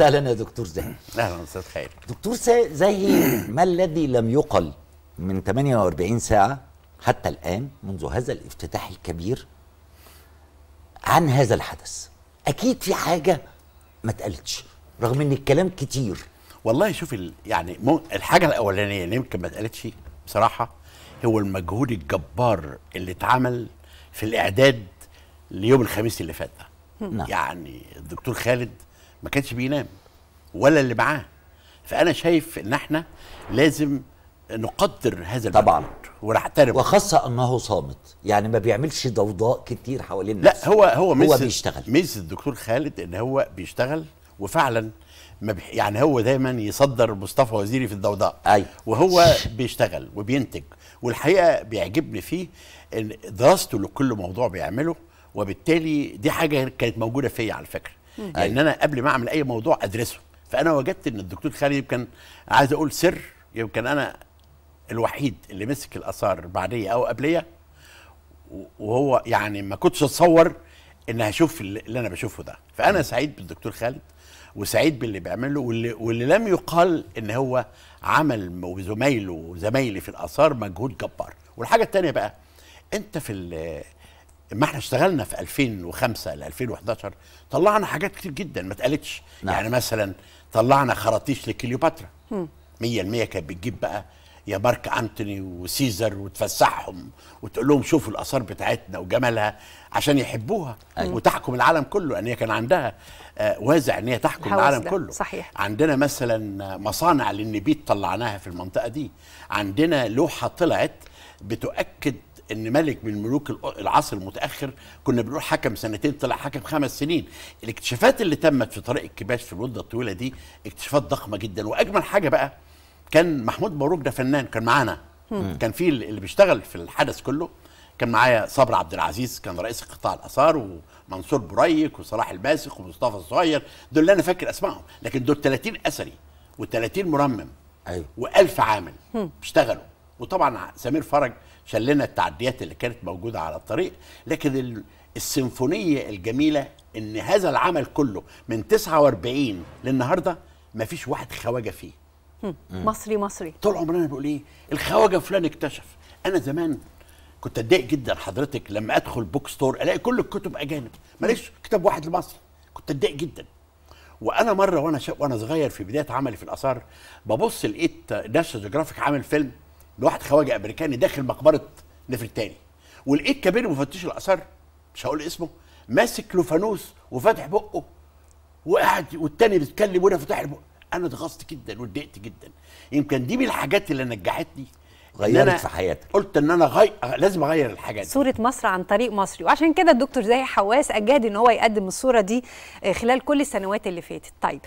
اهلا يا دكتور زاهي اهلا استاذ خير دكتور زاهي ما الذي لم يقل من 48 ساعه حتى الان منذ هذا الافتتاح الكبير عن هذا الحدث اكيد في حاجه ما اتقالتش رغم ان الكلام كتير والله شوف يعني الحاجه الاولانيه اللي يمكن ما اتقالتش بصراحه هو المجهود الجبار اللي اتعمل في الاعداد ليوم الخميس اللي فات ده نعم. يعني الدكتور خالد ما كانش بينام ولا اللي معاه فانا شايف ان احنا لازم نقدر هذا طبعا ونحترمه وخاصه انه صامت يعني ما بيعملش ضوضاء كتير حوالين لا هو هو ميزة هو بيشتغل ميزه الدكتور خالد ان هو بيشتغل وفعلا ما يعني هو دايما يصدر مصطفى وزيري في الضوضاء أي. وهو بيشتغل وبينتج والحقيقه بيعجبني فيه ان دراسته لكل موضوع بيعمله وبالتالي دي حاجه كانت موجوده فيا على فكره مم. يعني انا قبل ما اعمل اي موضوع ادرسه فانا وجدت ان الدكتور خالد يمكن عايز اقول سر يمكن انا الوحيد اللي مسك الاثار بعديه او قبليه وهو يعني ما كنتش اتصور ان هشوف اللي انا بشوفه ده فانا سعيد بالدكتور خالد وسعيد باللي بيعمله واللي, واللي لم يقال ان هو عمل وزمايله وزمايلي في الاثار مجهود جبار والحاجه الثانيه بقى انت في اما احنا اشتغلنا في 2005 ل 2011 طلعنا حاجات كتير جدا ما اتقالتش نعم. يعني مثلا طلعنا خراطيش لكليوباترا 100% كانت بتجيب بقى يا مارك انتوني وسيزر وتفسحهم وتقول لهم شوفوا الاثار بتاعتنا وجمالها عشان يحبوها أيوة. وتحكم العالم كله لان هي كان عندها آه، وازع ان هي تحكم العالم ده. كله صحيح. عندنا مثلا مصانع للنبيت طلعناها في المنطقه دي عندنا لوحه طلعت بتؤكد ان ملك من ملوك العصر المتاخر كنا بنقول حكم سنتين طلع حكم خمس سنين الاكتشافات اللي تمت في طريق الكباش في المده الطويله دي اكتشافات ضخمه جدا واجمل حاجه بقى كان محمود مبروك ده فنان كان معانا كان في اللي بيشتغل في الحدث كله كان معايا صبر عبد العزيز كان رئيس قطاع الاثار ومنصور بريك وصلاح الباسخ ومصطفى الصغير دول اللي انا فاكر اسمائهم لكن دول 30 اثري و30 مرمم ايوه و1000 عامل بيشتغلوا وطبعا سمير فرج شال لنا التعديات اللي كانت موجوده على الطريق لكن السيمفونيه الجميله ان هذا العمل كله من 49 للنهارده ما فيش واحد خواجه فيه مصري مصري طول عمرنا بقول ايه الخواجه فلان اكتشف انا زمان كنت اتضايق جدا حضرتك لما ادخل بوك ستور الاقي كل الكتب اجانب ماليش كتاب واحد لمصري كنت اتضايق جدا وانا مره وانا وانا صغير في بدايه عملي في الاثار ببص لقيت ناشونال جيوغرافيك عامل فيلم لواحد خواجه امريكاني داخل مقبره نفرتاني ولقيت كبير مفتش الاثار مش هقول اسمه ماسك له فانوس وفاتح بقه وقاعد والتاني بيتكلم وانا فاتح له انا اتغصت جدا واتضايقت جدا يمكن دي من الحاجات اللي نجحتني غيرت في حياتك قلت ان انا غي... لازم اغير الحاجات دي. صوره مصر عن طريق مصري وعشان كده الدكتور زاهي حواس اجاد ان هو يقدم الصوره دي آه، خلال كل السنوات اللي فاتت طيب